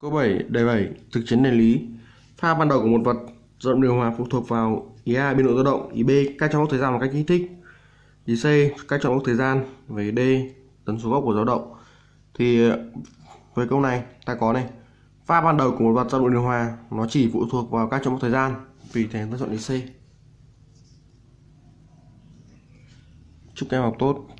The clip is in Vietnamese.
Câu 7, đề 7, thực chiến địa lý. Pha ban đầu của một vật dao động điều hòa phụ thuộc vào ý A biên độ dao động, ý B cách trong mốc thời gian và cách kích thích, ý C cách trong mốc thời gian và ý D tần số góc của dao động. Thì với câu này ta có này, pha ban đầu của một vật dao động điều hòa nó chỉ phụ thuộc vào cách trong mốc thời gian, vì thế ta chọn ý C. Chúc các em học tốt.